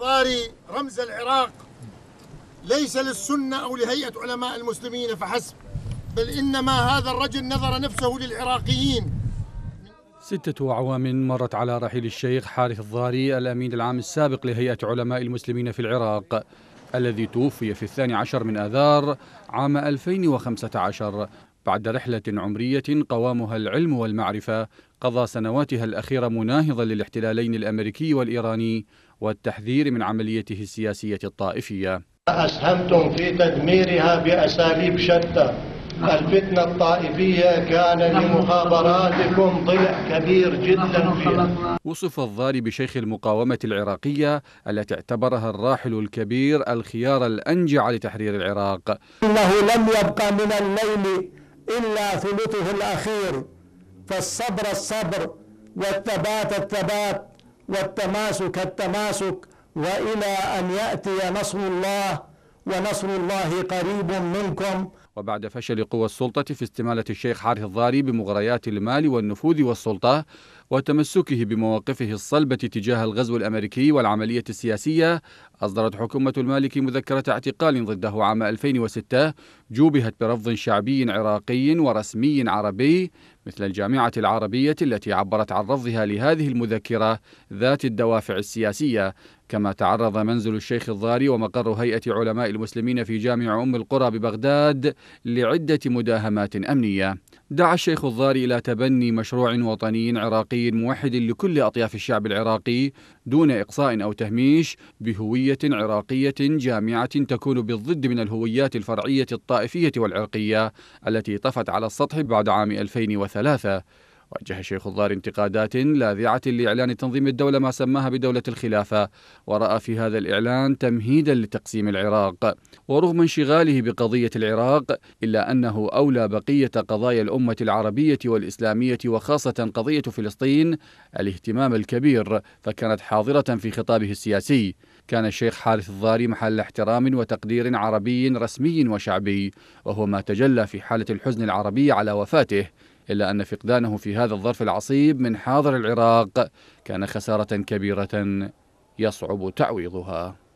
الضاري رمز العراق ليس للسنة أو لهيئة علماء المسلمين فحسب بل إنما هذا الرجل نظر نفسه للعراقيين ستة أعوام مرت على رحيل الشيخ حارث الضاري الأمين العام السابق لهيئة علماء المسلمين في العراق الذي توفي في الثاني عشر من آذار عام 2015 بعد رحلة عمرية قوامها العلم والمعرفة قضى سنواتها الأخيرة مناهضا للاحتلالين الأمريكي والإيراني والتحذير من عمليته السياسية الطائفية أسهمتم في تدميرها بأساليب شتى الفتنة الطائفية كان لمخابراتكم ضلع كبير جدا فيها وصف الضاري بشيخ المقاومة العراقية التي اعتبرها الراحل الكبير الخيار الأنجع لتحرير العراق إنه لم يبقى من الليل إلا ثلثه الأخير فالصبر الصبر والثبات الثبات والتماسك التماسك وإلى أن يأتي نصر الله ونصر الله قريب منكم وبعد فشل قوى السلطة في استمالة الشيخ حارث الضاري بمغريات المال والنفوذ والسلطة وتمسكه بمواقفه الصلبة تجاه الغزو الأمريكي والعملية السياسية أصدرت حكومة المالكي مذكرة اعتقال ضده عام 2006 جوبهت برفض شعبي عراقي ورسمي عربي مثل الجامعة العربية التي عبرت عن رفضها لهذه المذكرة ذات الدوافع السياسية كما تعرض منزل الشيخ الضاري ومقر هيئة علماء المسلمين في جامع أم القرى ببغداد لعدة مداهمات أمنية دعا الشيخ الضاري إلى تبني مشروع وطني عراقي موحد لكل أطياف الشعب العراقي دون إقصاء أو تهميش بهوية عراقية جامعة تكون بالضد من الهويات الفرعية الطائفية والعرقية التي طفت على السطح بعد عام 2003 وجه شيخ الضار انتقادات لاذعة لإعلان تنظيم الدولة ما سماها بدولة الخلافة ورأى في هذا الإعلان تمهيدا لتقسيم العراق ورغم انشغاله بقضية العراق إلا أنه أولى بقية قضايا الأمة العربية والإسلامية وخاصة قضية فلسطين الاهتمام الكبير فكانت حاضرة في خطابه السياسي كان الشيخ حارث الضاري محل احترام وتقدير عربي رسمي وشعبي وهو ما تجلى في حالة الحزن العربي على وفاته إلا أن فقدانه في هذا الظرف العصيب من حاضر العراق كان خسارة كبيرة يصعب تعويضها